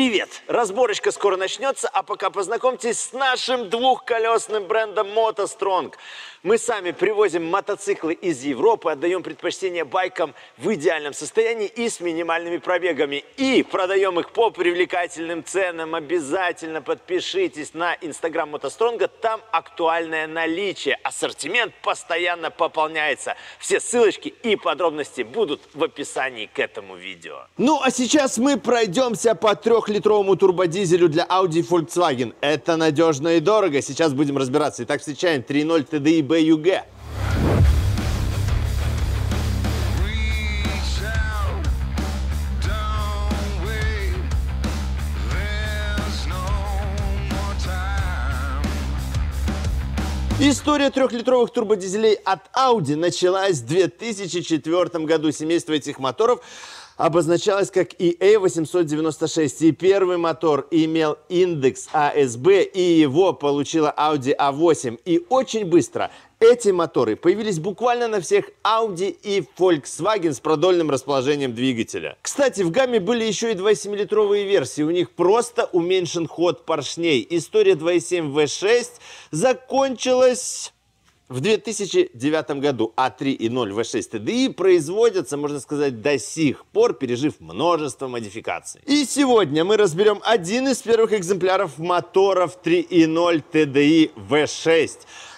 Привет! Разборочка скоро начнется, а пока познакомьтесь с нашим двухколесным брендом MotoStrong. Мы сами привозим мотоциклы из Европы, отдаем предпочтение байкам в идеальном состоянии и с минимальными пробегами. И продаем их по привлекательным ценам. Обязательно подпишитесь на инстаграм MotoStrong, там актуальное наличие. Ассортимент постоянно пополняется. Все ссылочки и подробности будут в описании к этому видео. Ну а сейчас мы пройдемся по трех трехлитровому турбодизелю для Audi Volkswagen. Это надежно и дорого. Сейчас будем разбираться. Итак, встречаем 3.0 TDI BUG. История трехлитровых турбодизелей от Audi началась в 2004 году. Семейство этих моторов обозначалась как EA896, а и первый мотор имел индекс ASB, а и его получила Audi A8. А и очень быстро эти моторы появились буквально на всех Audi и Volkswagen с продольным расположением двигателя. Кстати, в гамме были еще и 2,7-литровые версии. У них просто уменьшен ход поршней. История 2,7 V6 закончилась в 2009 году а 3 и 0 V6 TDI производятся, можно сказать, до сих пор, пережив множество модификаций. И сегодня мы разберем один из первых экземпляров моторов 3.0 TDI V6.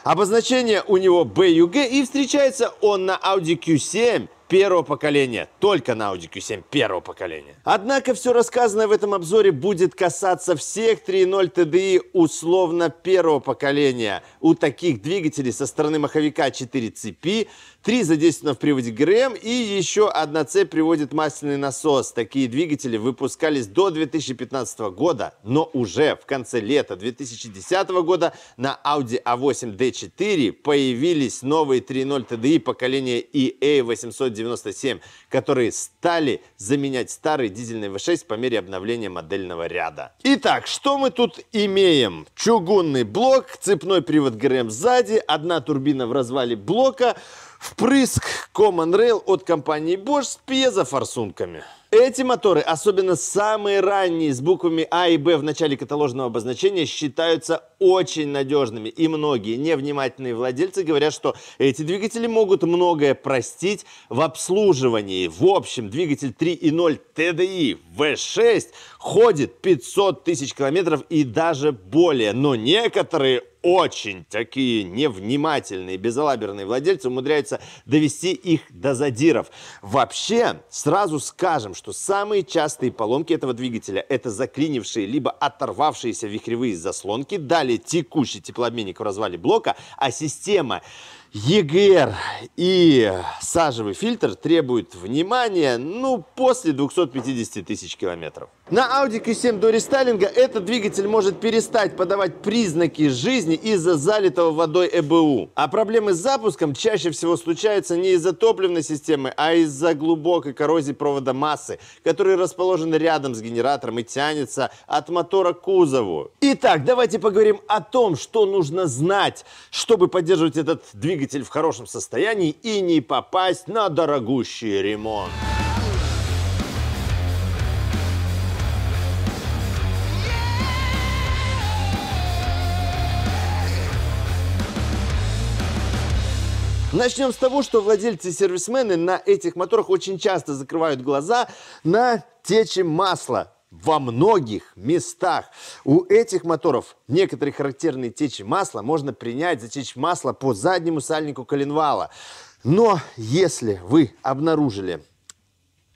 Обозначение у него BUG и встречается он на Audi Q7 первого поколения, только на Audi Q7 первого поколения. Однако все рассказанное в этом обзоре будет касаться всех 3.0 TDI условно первого поколения. У таких двигателей со стороны маховика 4 цепи три задействованы в приводе ГРМ, и еще одна цепь приводит масляный насос. Такие двигатели выпускались до 2015 года, но уже в конце лета 2010 года на Audi A8 D4 появились новые 3.0 TDI поколения EA897, которые стали заменять старый дизельный V6 по мере обновления модельного ряда. Итак, что мы тут имеем? Чугунный блок, цепной привод ГРМ сзади, одна турбина в развале блока, Впрыск Common Rail от компании Bosch с пьезофорсунками. Эти моторы, особенно самые ранние, с буквами А и Б в начале каталожного обозначения, считаются очень надежными. И многие невнимательные владельцы говорят, что эти двигатели могут многое простить в обслуживании. В общем, двигатель 3.0 TDI V6 ходит 500 тысяч километров и даже более. Но некоторые очень такие невнимательные, безалаберные владельцы умудряются довести их до задиров. Вообще, сразу скажем, что самые частые поломки этого двигателя – это заклинившие либо оторвавшиеся вихревые заслонки, далее текущий теплообменник в развале блока, а система ЕГР и сажевый фильтр требуют внимания, ну, после 250 тысяч километров. На Audi Q7 до рестайлинга этот двигатель может перестать подавать признаки жизни из-за залитого водой ЭБУ. А проблемы с запуском чаще всего случаются не из-за топливной системы, а из-за глубокой коррозии провода массы, который расположен рядом с генератором и тянется от мотора к кузову. Итак, давайте поговорим о том, что нужно знать, чтобы поддерживать этот двигатель двигатель в хорошем состоянии и не попасть на дорогущий ремонт. Начнем с того, что владельцы и сервисмены на этих моторах очень часто закрывают глаза на течи масла во многих местах. У этих моторов некоторые характерные течи масла можно принять за течь масла по заднему сальнику коленвала. Но если вы обнаружили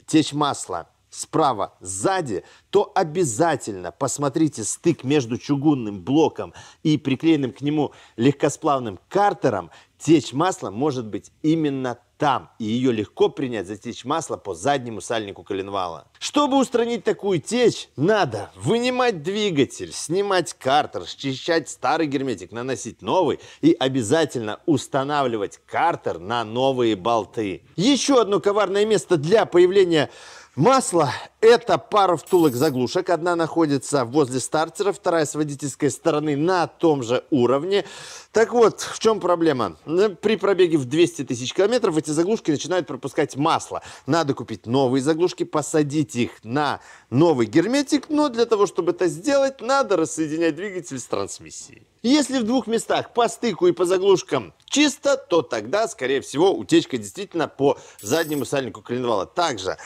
течь масла справа сзади, то обязательно посмотрите стык между чугунным блоком и приклеенным к нему легкосплавным картером Течь масла может быть именно там, и ее легко принять за течь масла по заднему сальнику коленвала. Чтобы устранить такую течь, надо вынимать двигатель, снимать картер, счищать старый герметик, наносить новый и обязательно устанавливать картер на новые болты. Еще одно коварное место для появления Масло – это пара втулок-заглушек. Одна находится возле стартера, вторая с водительской стороны на том же уровне. Так вот, в чем проблема? Ну, при пробеге в 200 тысяч километров эти заглушки начинают пропускать масло. Надо купить новые заглушки, посадить их на новый герметик. Но для того, чтобы это сделать, надо рассоединять двигатель с трансмиссией. Если в двух местах по стыку и по заглушкам чисто, то тогда, скорее всего, утечка действительно по заднему сальнику коленвала. Также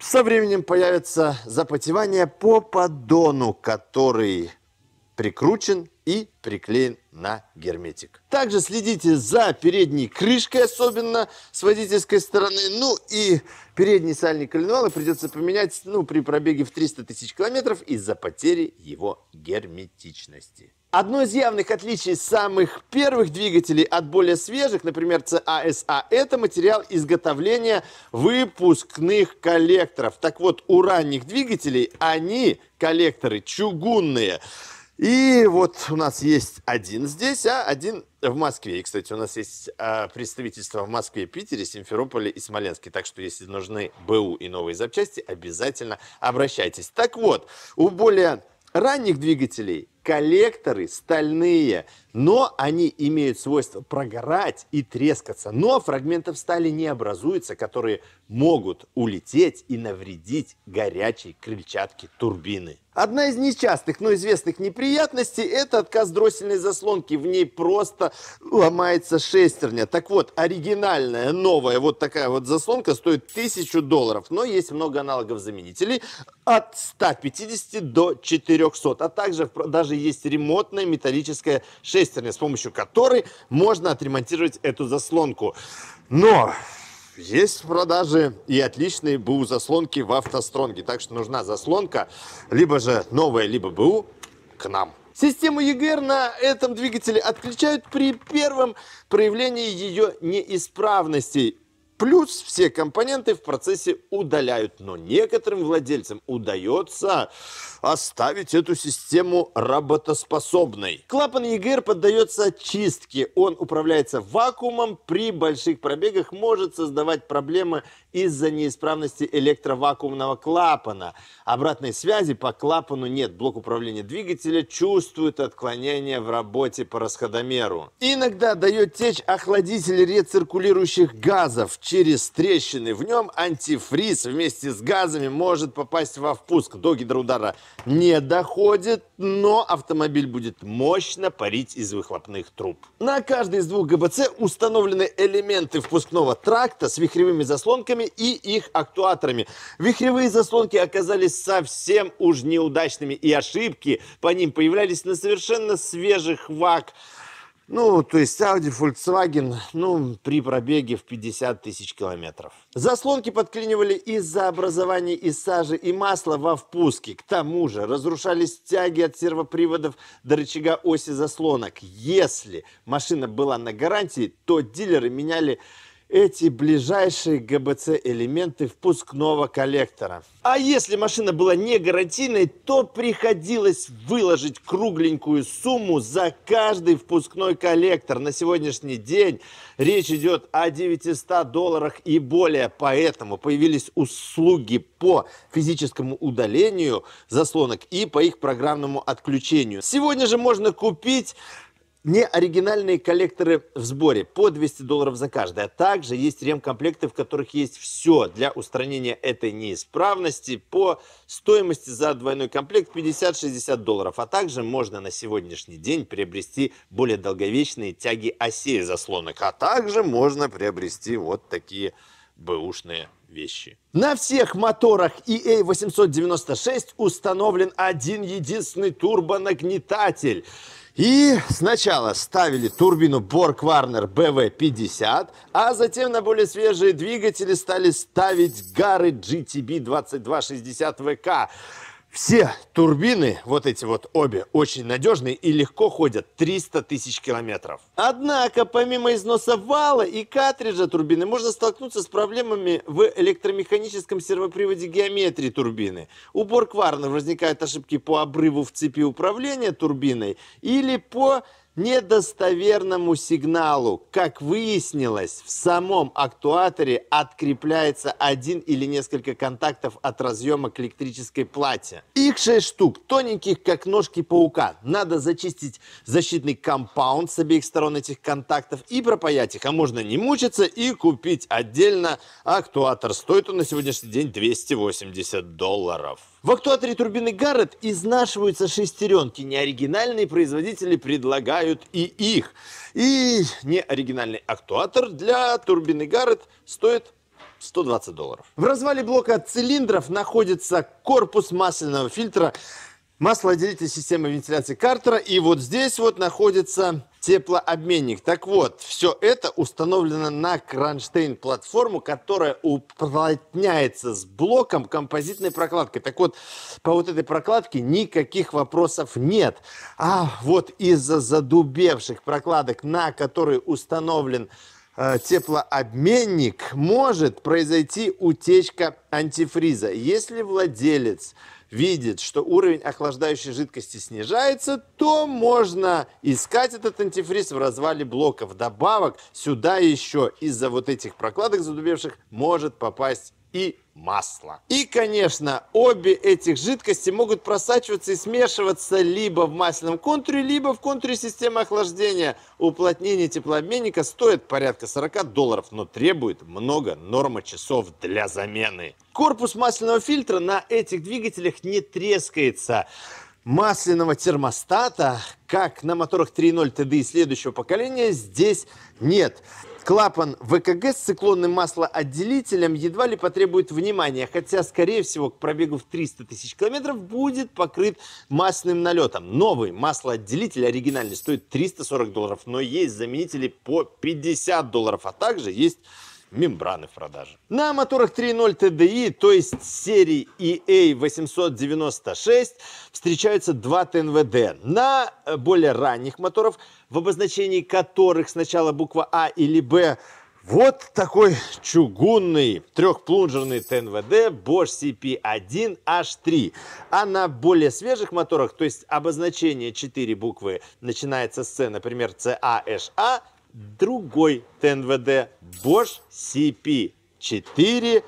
со временем появится запотевание по поддону, который прикручен и приклеен на герметик. Также следите за передней крышкой, особенно с водительской стороны. Ну и передний сальник коленвала придется поменять ну, при пробеге в 300 тысяч километров из-за потери его герметичности. Одно из явных отличий самых первых двигателей от более свежих, например, CASA, это материал изготовления выпускных коллекторов. Так вот, у ранних двигателей они, коллекторы, чугунные. И вот у нас есть один здесь, а один в Москве. И, кстати, у нас есть а, представительство в Москве, Питере, Симферополе и Смоленске. Так что, если нужны БУ и новые запчасти, обязательно обращайтесь. Так вот, у более ранних двигателей коллекторы стальные но они имеют свойство прогорать и трескаться. Но фрагментов стали не образуются, которые могут улететь и навредить горячей крыльчатке турбины. Одна из нечастых, но известных неприятностей – это отказ дроссельной заслонки. В ней просто ломается шестерня. Так вот, оригинальная, новая вот такая вот заслонка стоит 1000 долларов. Но есть много аналогов заменителей от 150 до 400. А также в продаже есть ремонтная металлическая шестерня шестерня, с помощью которой можно отремонтировать эту заслонку. Но есть в продаже и отличные БУ заслонки в автостронге. Так что нужна заслонка, либо же новая, либо БУ к нам. Систему EGR на этом двигателе отключают при первом проявлении ее неисправностей. Плюс все компоненты в процессе удаляют, но некоторым владельцам удается оставить эту систему работоспособной. Клапан EGR поддается чистке, он управляется вакуумом, при больших пробегах может создавать проблемы из-за неисправности электровакуумного клапана. Обратной связи по клапану нет, блок управления двигателя чувствует отклонение в работе по расходомеру. Иногда дает течь охладитель рециркулирующих газов, Через трещины в нем антифриз вместе с газами может попасть во впуск. До гидроудара не доходит, но автомобиль будет мощно парить из выхлопных труб. На каждой из двух ГБЦ установлены элементы впускного тракта с вихревыми заслонками и их актуаторами. Вихревые заслонки оказались совсем уж неудачными, и ошибки по ним появлялись на совершенно свежих вак. Ну, то есть Audi Volkswagen, ну, при пробеге в 50 тысяч километров. Заслонки подклинивали из-за образования из сажи и масла во впуске. К тому же разрушались тяги от сервоприводов до рычага оси заслонок. Если машина была на гарантии, то дилеры меняли эти ближайшие ГБЦ-элементы впускного коллектора. А если машина была не гарантийной, то приходилось выложить кругленькую сумму за каждый впускной коллектор. На сегодняшний день речь идет о 900 долларах и более, поэтому появились услуги по физическому удалению заслонок и по их программному отключению. Сегодня же можно купить не оригинальные коллекторы в сборе по 200 долларов за каждый. А также есть ремкомплекты, в которых есть все для устранения этой неисправности по стоимости за двойной комплект 50-60 долларов. А также можно на сегодняшний день приобрести более долговечные тяги осей заслонок. А также можно приобрести вот такие бэушные вещи. На всех моторах EA896 установлен один единственный турбонагнетатель – и сначала ставили турбину Borg Warner BV50, а затем на более свежие двигатели стали ставить Гары GTB 2260 VK. Все турбины, вот эти вот обе, очень надежные и легко ходят 300 тысяч километров. Однако, помимо износа вала и картриджа турбины, можно столкнуться с проблемами в электромеханическом сервоприводе геометрии турбины. У Боркварна возникают ошибки по обрыву в цепи управления турбиной или по недостоверному сигналу, как выяснилось, в самом актуаторе открепляется один или несколько контактов от разъема к электрической плате. Их 6 штук, тоненьких, как ножки паука. Надо зачистить защитный компаунд с обеих сторон этих контактов и пропаять их. А можно не мучиться и купить отдельно актуатор. Стоит он на сегодняшний день 280 долларов. В актуаторе турбины Гаррет изнашиваются шестеренки. Неоригинальные производители предлагают и их. И неоригинальный актуатор для турбины Гаррет стоит 120 долларов. В развале блока цилиндров находится корпус масляного фильтра маслоотделительной системы вентиляции Картера. И вот здесь вот находится теплообменник. Так вот, все это установлено на кронштейн-платформу, которая уплотняется с блоком композитной прокладкой. Так вот, по вот этой прокладке никаких вопросов нет. А вот из-за задубевших прокладок, на которые установлен э, теплообменник может произойти утечка антифриза. Если владелец видит, что уровень охлаждающей жидкости снижается, то можно искать этот антифриз в развале блоков. Добавок сюда еще из-за вот этих прокладок задубевших может попасть и масло. И, конечно, обе этих жидкости могут просачиваться и смешиваться либо в масляном контуре, либо в контуре системы охлаждения. Уплотнение теплообменника стоит порядка 40 долларов, но требует много норма часов для замены. Корпус масляного фильтра на этих двигателях не трескается масляного термостата, как на моторах 3.0 TD следующего поколения, здесь нет. Клапан ВКГ с циклонным маслоотделителем едва ли потребует внимания, хотя, скорее всего, к пробегу в 300 тысяч километров будет покрыт масляным налетом. Новый маслоотделитель оригинальный стоит 340 долларов, но есть заменители по 50 долларов, а также есть мембраны в продаже. На моторах 3.0 TDI, то есть серии EA896, встречаются два ТНВД. На э, более ранних моторов, в обозначении которых сначала буква А или Б, вот такой чугунный трехплунжерный ТНВД Bosch CP1H3. А на более свежих моторах, то есть обозначение 4 буквы начинается с C, например, CAHA, другой ТНВД Bosch CP 420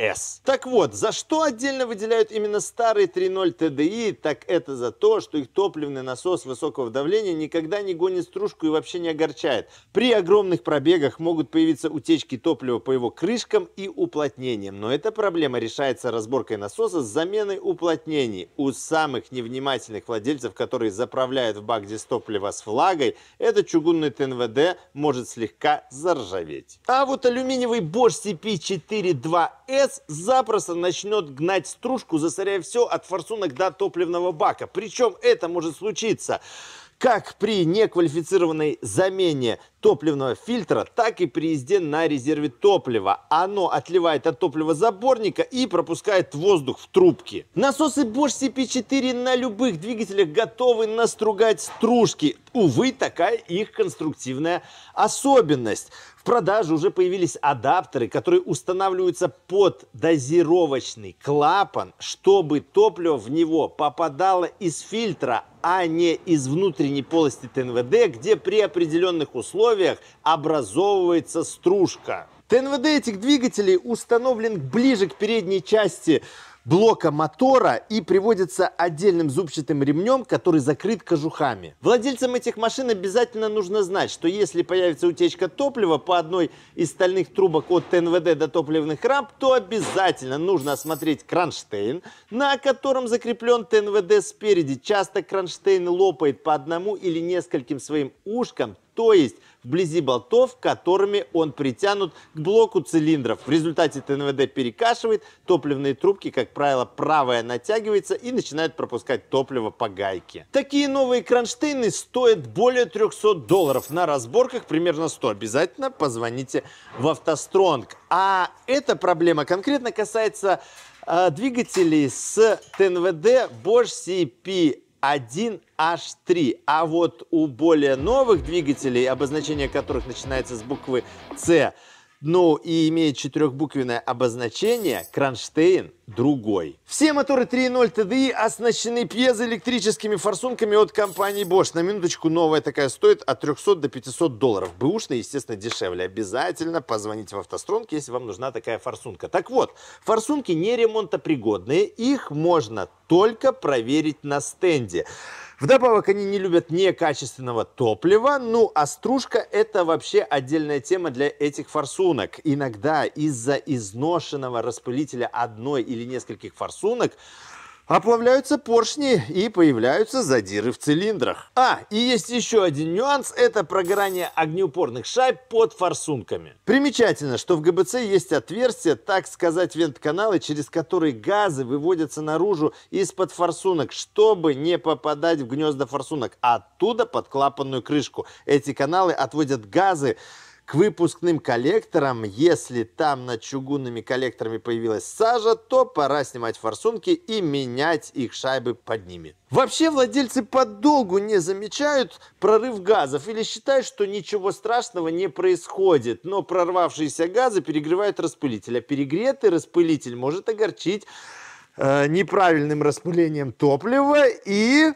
S. Так вот, за что отдельно выделяют именно старые 3.0 TDI, так это за то, что их топливный насос высокого давления никогда не гонит стружку и вообще не огорчает. При огромных пробегах могут появиться утечки топлива по его крышкам и уплотнениям, но эта проблема решается разборкой насоса с заменой уплотнений. У самых невнимательных владельцев, которые заправляют в бак топлива с флагой, этот чугунный ТНВД может слегка заржаветь. А вот алюминиевый Bosch CP 42S сейчас запросто начнет гнать стружку, засоряя все от форсунок до топливного бака. Причем это может случиться как при неквалифицированной замене топливного фильтра, так и при езде на резерве топлива. Оно отливает от топливозаборника и пропускает воздух в трубки. Насосы Bosch CP4 на любых двигателях готовы настругать стружки. Увы, такая их конструктивная особенность. В продаже уже появились адаптеры, которые устанавливаются под дозировочный клапан, чтобы топливо в него попадало из фильтра, а не из внутренней полости ТНВД, где при определенных условиях образовывается стружка. ТНВД этих двигателей установлен ближе к передней части блока мотора и приводится отдельным зубчатым ремнем, который закрыт кожухами. Владельцам этих машин обязательно нужно знать, что если появится утечка топлива по одной из стальных трубок от ТНВД до топливных рамп, то обязательно нужно осмотреть кронштейн, на котором закреплен ТНВД спереди. Часто кронштейн лопает по одному или нескольким своим ушкам, то есть вблизи болтов, которыми он притянут к блоку цилиндров. В результате ТНВД перекашивает, топливные трубки, как правило, правая натягивается и начинает пропускать топливо по гайке. Такие новые кронштейны стоят более 300 долларов. На разборках примерно 100. Обязательно позвоните в автостронг. А эта проблема конкретно касается э, двигателей с ТНВД Bosch CP 1H3. А вот у более новых двигателей, обозначение которых начинается с буквы C. Ну и имеет четырехбуквенное обозначение «Кронштейн» другой. Все моторы 3.0 TDI оснащены пьезоэлектрическими форсунками от компании Bosch. На минуточку новая такая стоит от 300 до 500 долларов. Бэушная, естественно, дешевле. Обязательно позвоните в автостронг, если вам нужна такая форсунка. Так вот, форсунки не ремонтопригодные, их можно только проверить на стенде. Вдобавок они не любят некачественного топлива, ну а стружка это вообще отдельная тема для этих форсунок. Иногда из-за изношенного распылителя одной или нескольких форсунок Оплавляются поршни и появляются задиры в цилиндрах. А, и есть еще один нюанс – это прогорание огнеупорных шайб под форсунками. Примечательно, что в ГБЦ есть отверстия, так сказать, вентканалы, через которые газы выводятся наружу из-под форсунок, чтобы не попадать в гнезда форсунок, а оттуда под клапанную крышку. Эти каналы отводят газы к выпускным коллекторам. Если там над чугунными коллекторами появилась сажа, то пора снимать форсунки и менять их шайбы под ними. Вообще владельцы подолгу не замечают прорыв газов или считают, что ничего страшного не происходит. Но прорвавшиеся газы перегревают распылитель, а перегретый распылитель может огорчить э, неправильным распылением топлива и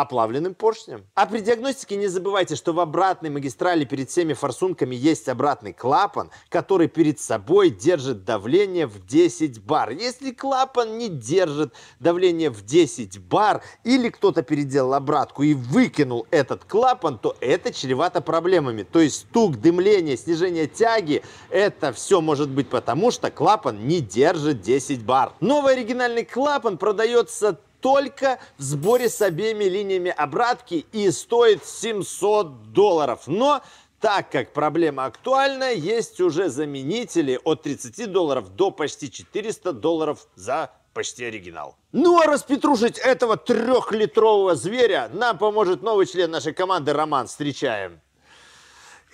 оплавленным поршнем. А при диагностике не забывайте, что в обратной магистрали перед всеми форсунками есть обратный клапан, который перед собой держит давление в 10 бар. Если клапан не держит давление в 10 бар или кто-то переделал обратку и выкинул этот клапан, то это чревато проблемами. То есть стук, дымление, снижение тяги, это все может быть потому, что клапан не держит 10 бар. Новый оригинальный клапан продается только в сборе с обеими линиями обратки и стоит 700 долларов. Но так как проблема актуальна, есть уже заменители от 30 долларов до почти 400 долларов за почти оригинал. Ну а распетрушить этого трехлитрового зверя нам поможет новый член нашей команды Роман. Встречаем.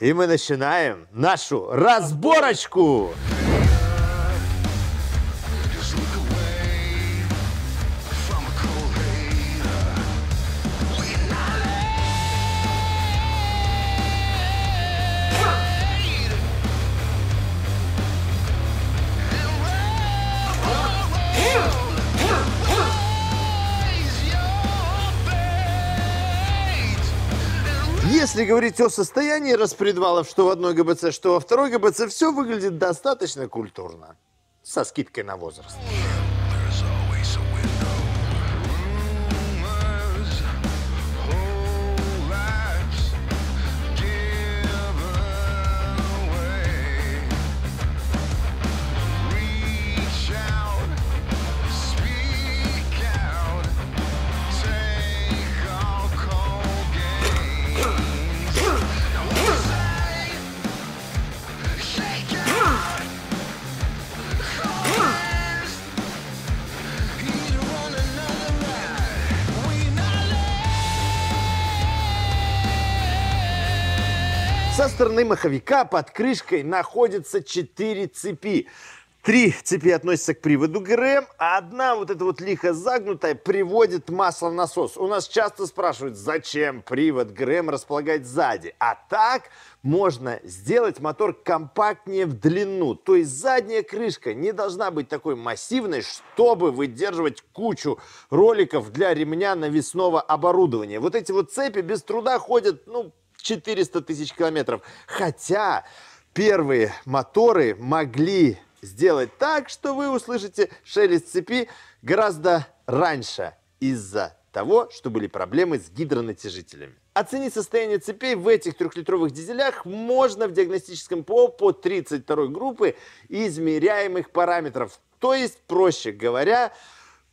И мы начинаем нашу разборочку. разборочку. Если говорить о состоянии распредвалов, что в одной ГБЦ, что во второй ГБЦ, все выглядит достаточно культурно. Со скидкой на возраст. Со стороны маховика под крышкой находятся четыре цепи. Три цепи относятся к приводу ГРМ, а одна, вот эта вот лихо загнутая, приводит масло насос. У нас часто спрашивают, зачем привод ГРМ располагать сзади. А так можно сделать мотор компактнее в длину. То есть задняя крышка не должна быть такой массивной, чтобы выдерживать кучу роликов для ремня навесного оборудования. Вот эти вот цепи без труда ходят, ну, 400 тысяч километров. Хотя первые моторы могли сделать так, что вы услышите шелест цепи гораздо раньше из-за того, что были проблемы с гидронатяжителями. Оценить состояние цепей в этих трехлитровых дизелях можно в диагностическом ПО по 32 группы измеряемых параметров. То есть, проще говоря,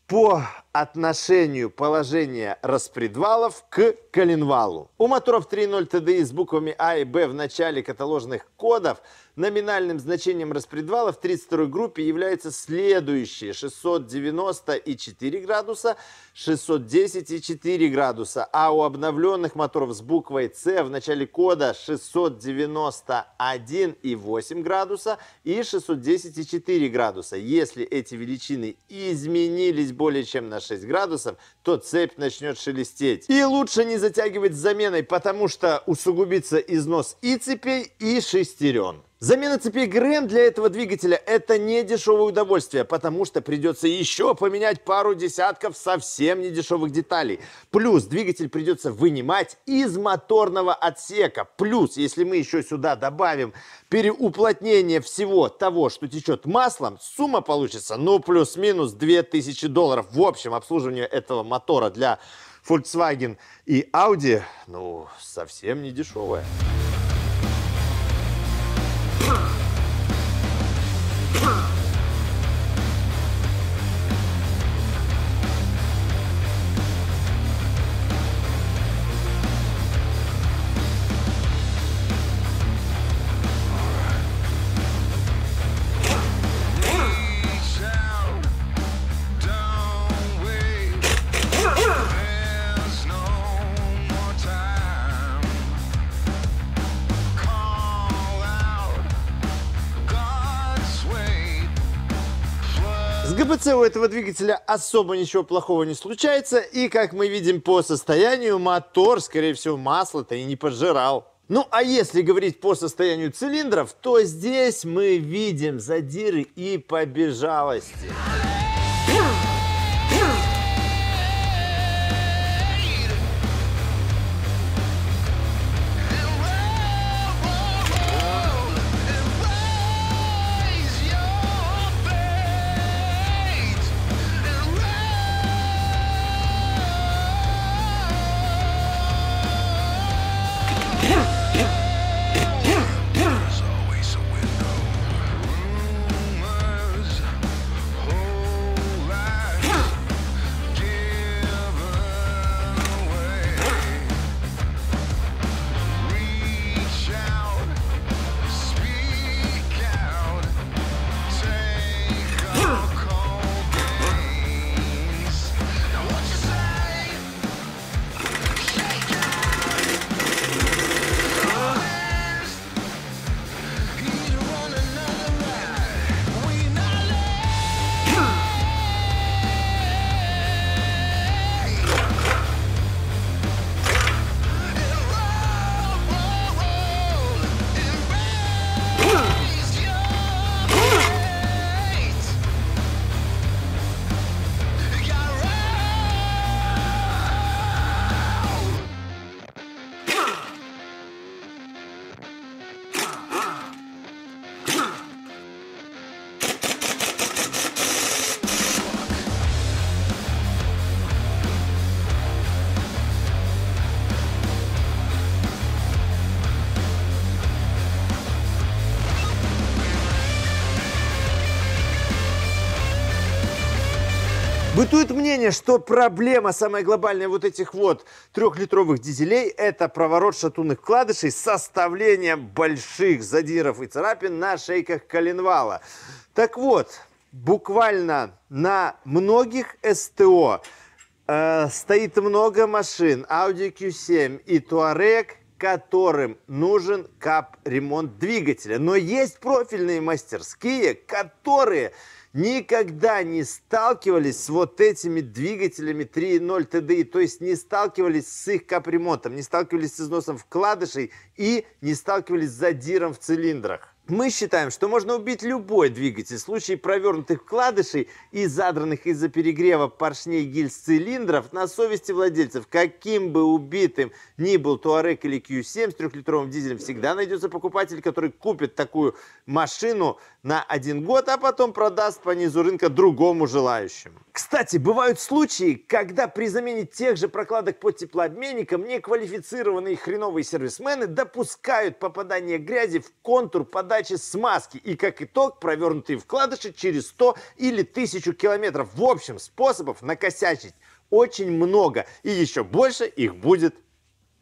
по отношению положения распредвалов к коленвалу. У моторов 3.0 TDI с буквами А и Б в начале каталожных кодов – Номинальным значением распредвала в 32 группе являются следующие 690,4 градуса, 610,4 градуса, а у обновленных моторов с буквой С в начале кода 691,8 градуса и 610,4 градуса. Если эти величины изменились более чем на 6 градусов, то цепь начнет шелестеть. И лучше не затягивать с заменой, потому что усугубится износ и цепей, и шестерен. Замена цепи ГРМ для этого двигателя – это не дешевое удовольствие, потому что придется еще поменять пару десятков совсем недешевых деталей. Плюс двигатель придется вынимать из моторного отсека. Плюс, если мы еще сюда добавим переуплотнение всего того, что течет маслом, сумма получится, ну, плюс-минус 2000 долларов. В общем, обслуживание этого мотора для Volkswagen и Audi, ну, совсем не дешевое. Huh. Конструкция у этого двигателя особо ничего плохого не случается, и, как мы видим по состоянию, мотор, скорее всего, масло-то и не пожирал. Ну, а если говорить по состоянию цилиндров, то здесь мы видим задиры и побежалости. Существует мнение, что проблема самая глобальная вот этих вот трехлитровых дизелей – это проворот шатунных вкладышей с составлением больших задиров и царапин на шейках коленвала. Так вот, буквально на многих СТО э, стоит много машин Audi Q7 и Touareg, которым нужен кап-ремонт двигателя. Но есть профильные мастерские, которые никогда не сталкивались с вот этими двигателями 3.0 TDI, то есть не сталкивались с их капремонтом, не сталкивались с износом вкладышей и не сталкивались с задиром в цилиндрах. Мы считаем, что можно убить любой двигатель в случае провернутых вкладышей и задранных из-за перегрева поршней гильз цилиндров на совести владельцев. Каким бы убитым ни был Туарек или Q7 с трехлитровым дизелем, всегда найдется покупатель, который купит такую машину на один год, а потом продаст по низу рынка другому желающему. Кстати, бывают случаи, когда при замене тех же прокладок под теплообменником неквалифицированные хреновые сервисмены допускают попадание грязи в контур подачи подачи смазки и, как итог, провернутые вкладыши через 100 или 1000 километров. В общем, способов накосячить очень много, и еще больше их будет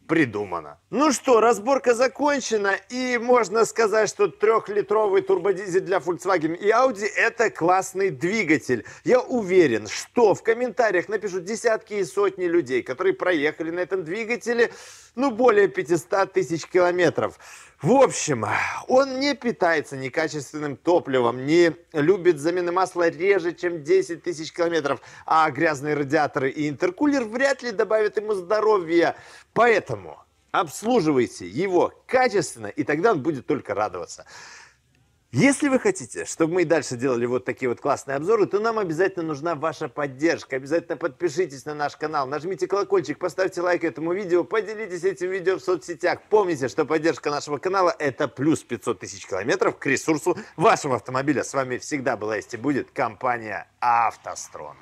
придумано. Ну что, разборка закончена, и можно сказать, что трехлитровый турбодизель для Volkswagen и Audi – это классный двигатель. Я уверен, что в комментариях напишут десятки и сотни людей, которые проехали на этом двигателе, ну, более 500 тысяч километров. В общем, он не питается некачественным топливом, не любит замены масла реже, чем 10 тысяч километров, а грязные радиаторы и интеркулер вряд ли добавят ему здоровья. Поэтому обслуживайте его качественно, и тогда он будет только радоваться. Если вы хотите, чтобы мы и дальше делали вот такие вот классные обзоры, то нам обязательно нужна ваша поддержка. Обязательно подпишитесь на наш канал, нажмите колокольчик, поставьте лайк этому видео, поделитесь этим видео в соцсетях. Помните, что поддержка нашего канала – это плюс 500 тысяч километров к ресурсу вашего автомобиля. С вами всегда была есть и будет компания «АвтоСтронг».